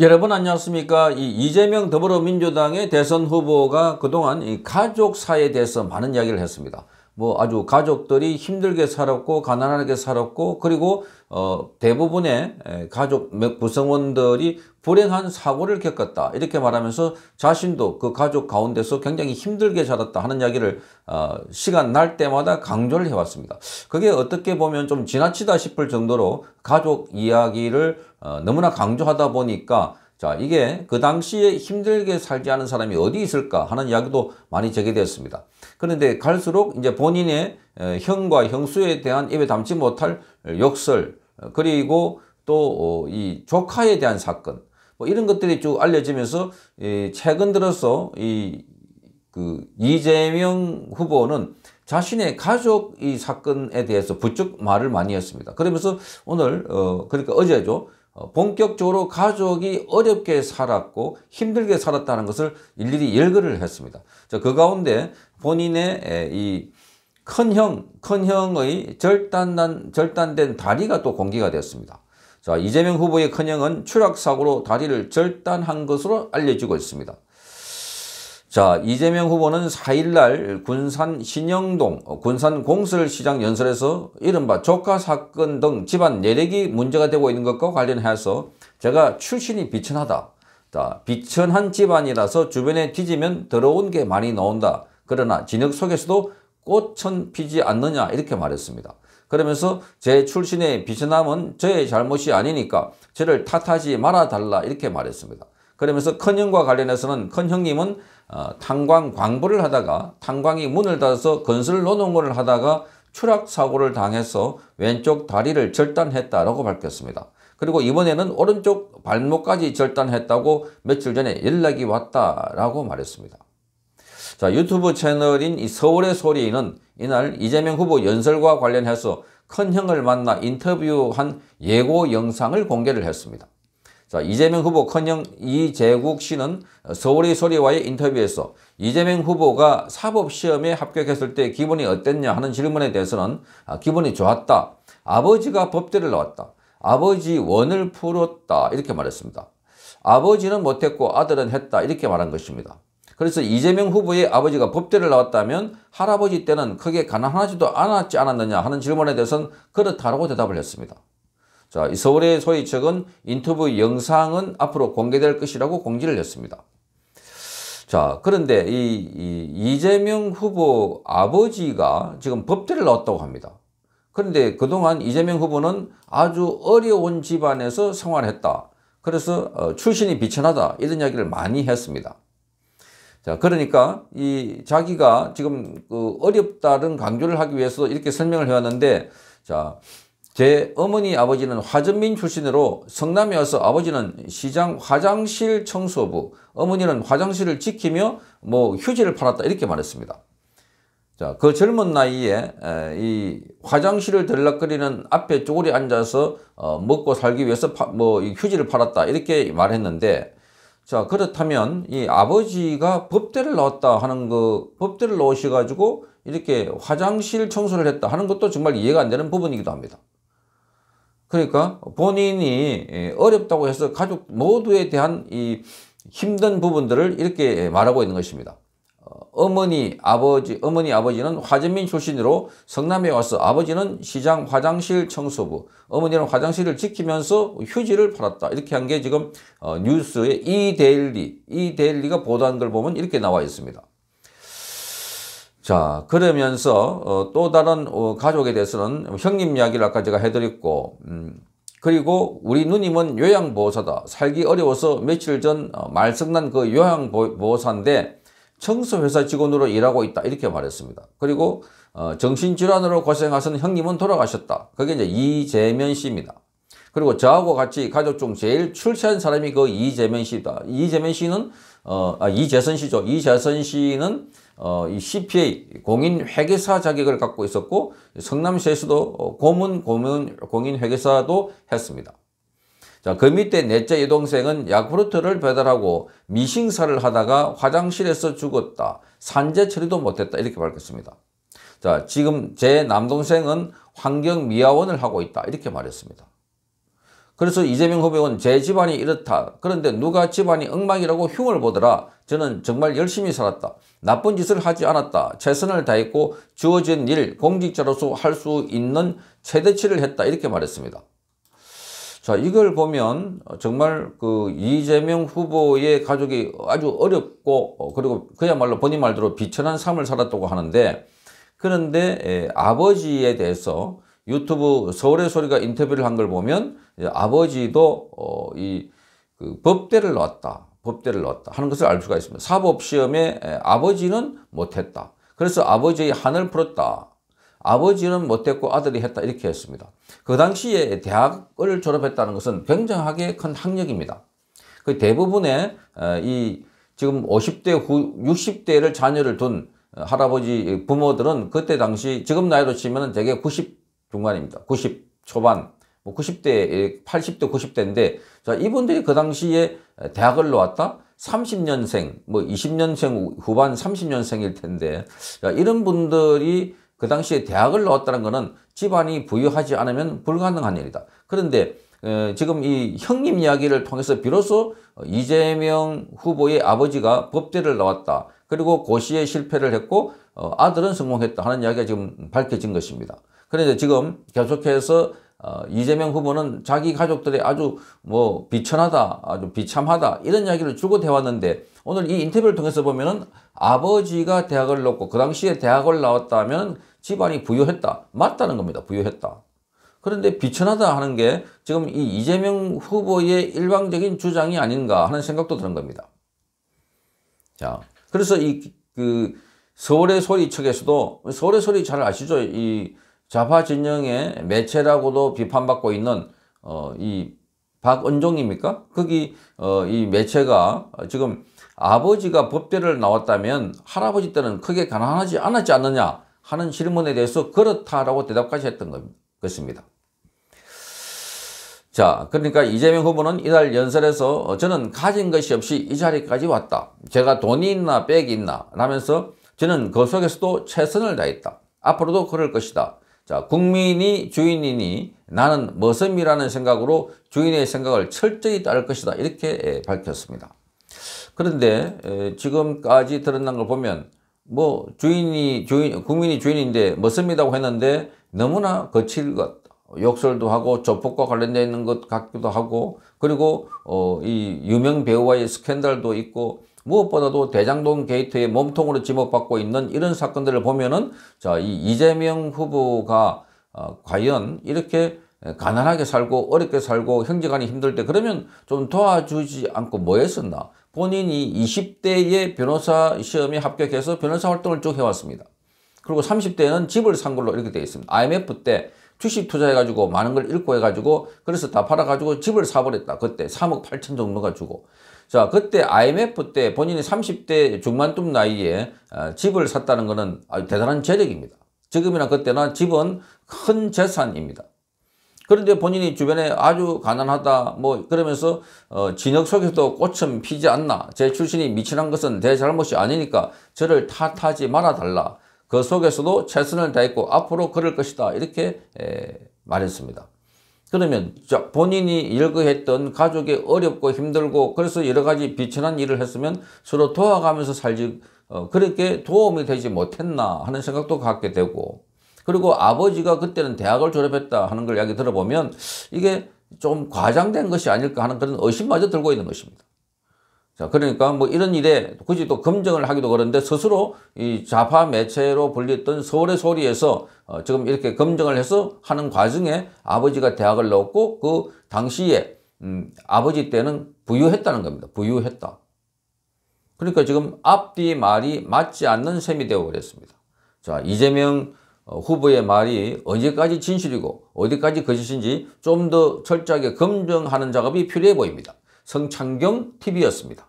여러분 안녕하십니까 이 이재명 더불어민주당의 대선 후보가 그동안 이 가족사에 대해서 많은 이야기를 했습니다 뭐 아주 가족들이 힘들게 살았고 가난하게 살았고 그리고 어 대부분의 가족 구성원들이 불행한 사고를 겪었다 이렇게 말하면서 자신도 그 가족 가운데서 굉장히 힘들게 자랐다 하는 이야기를 어 시간 날 때마다 강조를 해왔습니다. 그게 어떻게 보면 좀 지나치다 싶을 정도로 가족 이야기를 어 너무나 강조하다 보니까 자, 이게 그 당시에 힘들게 살지 않은 사람이 어디 있을까 하는 이야기도 많이 제기되었습니다. 그런데 갈수록 이제 본인의 형과 형수에 대한 입에 담지 못할 욕설, 그리고 또이 어, 조카에 대한 사건, 뭐 이런 것들이 쭉 알려지면서 최근 들어서 이그 이재명 후보는 자신의 가족 이 사건에 대해서 부쩍 말을 많이 했습니다. 그러면서 오늘 어 그러니까 어제죠. 어, 본격적으로 가족이 어렵게 살았고 힘들게 살았다는 것을 일일이 열거를 했습니다. 그 가운데 본인의 이 큰형, 큰형의 절단난, 절단된 다리가 또 공개가 됐습니다. 자, 이재명 후보의 큰형은 추락사고로 다리를 절단한 것으로 알려지고 있습니다. 자 이재명 후보는 4일날 군산 신영동 어, 군산 공설시장 연설에서 이른바 조카 사건 등 집안 내력이 문제가 되고 있는 것과 관련해서 제가 출신이 비천하다. 자, 비천한 집안이라서 주변에 뒤지면 더러운 게 많이 나온다. 그러나 진흙 속에서도 꽃은 피지 않느냐 이렇게 말했습니다. 그러면서 제 출신의 비천함은 저의 잘못이 아니니까 저를 탓하지 말아달라 이렇게 말했습니다. 그러면서 큰형과 관련해서는 큰형님은 어, 탄광 광부를 하다가 탄광이 문을 닫아서 건설 노동을 하다가 추락 사고를 당해서 왼쪽 다리를 절단했다라고 밝혔습니다. 그리고 이번에는 오른쪽 발목까지 절단했다고 며칠 전에 연락이 왔다라고 말했습니다. 자 유튜브 채널인 이 서울의 소리는 이날 이재명 후보 연설과 관련해서 큰 형을 만나 인터뷰한 예고 영상을 공개를 했습니다. 자, 이재명 후보커녕 이재국 씨는 서울의 소리와의 인터뷰에서 이재명 후보가 사법시험에 합격했을 때 기분이 어땠냐 하는 질문에 대해서는 아, 기분이 좋았다. 아버지가 법대를 나왔다. 아버지 원을 풀었다. 이렇게 말했습니다. 아버지는 못했고 아들은 했다. 이렇게 말한 것입니다. 그래서 이재명 후보의 아버지가 법대를 나왔다면 할아버지 때는 크게 가난하지도 않았지 않았느냐 하는 질문에 대해서는 그렇다라고 대답을 했습니다. 자, 서울의 소위 측은 인터뷰 영상은 앞으로 공개될 것이라고 공지를 했습니다. 자, 그런데 이, 이 이재명 후보 아버지가 지금 법대를 나왔다고 합니다. 그런데 그동안 이재명 후보는 아주 어려운 집안에서 생활했다. 그래서 어, 출신이 비천하다 이런 이야기를 많이 했습니다. 자, 그러니까 이 자기가 지금 그 어렵다는 강조를 하기 위해서 이렇게 설명을 해왔는데 자, 제 어머니 아버지는 화전민 출신으로 성남에 와서 아버지는 시장 화장실 청소부, 어머니는 화장실을 지키며 뭐 휴지를 팔았다 이렇게 말했습니다. 자, 그 젊은 나이에 이 화장실을 들락거리는 앞에 쪼그리 앉아서 어 먹고 살기 위해서 뭐 휴지를 팔았다 이렇게 말했는데 자 그렇다면 이 아버지가 법대를 나왔다 하는 그 법대를 넣으셔 가지고 이렇게 화장실 청소를 했다 하는 것도 정말 이해가 안 되는 부분이기도 합니다. 그러니까 본인이 예, 어렵다고 해서 가족 모두에 대한 이 힘든 부분들을 이렇게 예, 말하고 있는 것입니다. 어, 어머니, 아버지, 어머니, 아버지는 화재민 출신으로 성남에 와서 아버지는 시장 화장실 청소부, 어머니는 화장실을 지키면서 휴지를 팔았다. 이렇게 한 게 지금 어, 뉴스에 이데일리, 이데일리가 보도한 걸 보면 이렇게 나와 있습니다. 자 그러면서 어, 또 다른 어, 가족에 대해서는 형님 이야기를 아까 제가 해드렸고 음, 그리고 우리 누님은 요양보호사다. 살기 어려워서 며칠 전 어, 말썽난 그 요양보호사인데 청소회사 직원으로 일하고 있다 이렇게 말했습니다. 그리고 어, 정신질환으로 고생하신 형님은 돌아가셨다. 그게 이제 이재면 씨입니다. 그리고 저하고 같이 가족 중 제일 출세한 사람이 그 이재면 씨다. 이재면 씨는 어, 아, 이재선 씨죠. 이재선 씨는 어, 이 CPA 공인 회계사 자격을 갖고 있었고 성남시에서도 고문 고문 공인 회계사도 했습니다. 자, 그 밑에 넷째 여동생은 야쿠르트를 배달하고 미싱사를 하다가 화장실에서 죽었다. 산재 처리도 못했다. 이렇게 밝혔습니다. 자, 지금 제 남동생은 환경미화원을 하고 있다. 이렇게 말했습니다. 그래서 이재명 후보는 제 집안이 이렇다. 그런데 누가 집안이 엉망이라고 흉을 보더라. 저는 정말 열심히 살았다. 나쁜 짓을 하지 않았다. 최선을 다했고 주어진 일, 공직자로서 할 수 있는 최대치를 했다. 이렇게 말했습니다. 자, 이걸 보면 어, 정말 그 이재명 후보의 가족이 아주 어렵고 어, 그리고 그야말로 본인 말대로 비천한 삶을 살았다고 하는데 그런데 예, 아버지에 대해서 유튜브 서울의 소리가 인터뷰를 한 걸 보면 예, 아버지도 어, 이그 법대를 나다 법대를 넣었다 하는 것을 알 수가 있습니다. 사법시험에 아버지는 못했다. 그래서 아버지의 한을 풀었다. 아버지는 못했고 아들이 했다 이렇게 했습니다. 그 당시에 대학을 졸업했다는 것은 굉장하게 큰 학력입니다. 그 대부분의 이 지금 50대 후 60대를 자녀를 둔 할아버지 부모들은 그때 당시 지금 나이로 치면 은 대개 90 중반입니다. 90 초반 뭐 90대, 80대, 90대인데 자 이분들이 그 당시에 대학을 나왔다? 30년생, 뭐 20년생 후반 30년생일 텐데 자, 이런 분들이 그 당시에 대학을 나왔다는 것은 집안이 부유하지 않으면 불가능한 일이다. 그런데 에, 어, 지금 이 형님 이야기를 통해서 비로소 이재명 후보의 아버지가 법대를 나왔다. 그리고 고시에 실패를 했고 어, 아들은 성공했다 하는 이야기가 지금 밝혀진 것입니다. 그런데 지금 계속해서 어, 이재명 후보는 자기 가족들이 아주 뭐 비천하다, 아주 비참하다 이런 이야기를 주고 대왔는데 오늘 이 인터뷰를 통해서 보면은 아버지가 대학을 놓고 그 당시에 대학을 나왔다면 집안이 부유했다. 맞다는 겁니다. 부유했다. 그런데 비천하다 하는 게 지금 이 이재명 후보의 일방적인 주장이 아닌가 하는 생각도 드는 겁니다. 자, 그래서 이 그 서울의 소리 측에서도 서울의 소리 잘 아시죠? 이 좌파 진영의 매체라고도 비판받고 있는 어, 이 박은종입니까? 거기 어, 이 매체가 지금 아버지가 법대를 나왔다면 할아버지 때는 크게 가난하지 않았지 않느냐 하는 질문에 대해서 그렇다라고 대답까지 했던 겁니니다 자, 그러니까 이재명 후보는 이달 연설에서 저는 가진 것이 없이 이 자리까지 왔다. 제가 돈이 있나 백이 있나 라면서 저는 그 속에서도 최선을 다했다. 앞으로도 그럴 것이다. 자, 국민이 주인이니 나는 머슴이라는 생각으로 주인의 생각을 철저히 따를 것이다. 이렇게 예, 밝혔습니다. 그런데 예, 지금까지 드러난 걸 보면 뭐 주인이 주인 국민이 주인인데 머슴이라고 했는데 너무나 거칠 것 욕설도 하고 조폭과 관련되 있는 것 같기도 하고 그리고 어, 이 유명 배우와의 스캔들도 있고 무엇보다도 대장동 게이트의 몸통으로 지목받고 있는 이런 사건들을 보면은 자, 이 이재명 후보가 어, 과연 이렇게 가난하게 살고 어렵게 살고 형제간이 힘들 때 그러면 좀 도와주지 않고 뭐 했었나 본인이 20대에 변호사 시험에 합격해서 변호사 활동을 쭉 해왔습니다 그리고 30대는 에 집을 산 걸로 이렇게 되어 있습니다 IMF 때 주식 투자해가지고 많은 걸 잃고 해가지고 그래서 다 팔아가지고 집을 사버렸다 그때 3억 8천 정도가 주고 자, 그때 IMF 때 본인이 30대 중반쯤 나이에 어, 집을 샀다는 것은 대단한 재력입니다. 지금이나 그때나 집은 큰 재산입니다. 그런데 본인이 주변에 아주 가난하다 뭐 그러면서 어, 진흙 속에도 꽃은 피지 않나 제 출신이 미친한 것은 대 잘못이 아니니까 저를 탓하지 말아달라 그 속에서도 최선을 다했고 앞으로 그럴 것이다 이렇게 에, 말했습니다. 그러면 본인이 일거했던 가족이 어렵고 힘들고 그래서 여러 가지 비천한 일을 했으면 서로 도와가면서 살지 어, 그렇게 도움이 되지 못했나 하는 생각도 갖게 되고 그리고 아버지가 그때는 대학을 졸업했다 하는 걸 이야기 들어보면 이게 좀 과장된 것이 아닐까 하는 그런 의심마저 들고 있는 것입니다. 자, 그러니까 뭐 이런 일에 굳이 또 검증을 하기도 그런데 스스로 이 좌파 매체로 불렸던 서울의 소리에서 어, 지금 이렇게 검증을 해서 하는 과정에 아버지가 대학을 넣었고 그 당시에 음, 아버지 때는 부유했다는 겁니다. 부유했다. 그러니까 지금 앞뒤 말이 맞지 않는 셈이 되어버렸습니다. 자, 이재명 어, 후보의 말이 언제까지 진실이고 어디까지 거짓인지 좀 더 철저하게 검증하는 작업이 필요해 보입니다. 성창경 TV였습니다.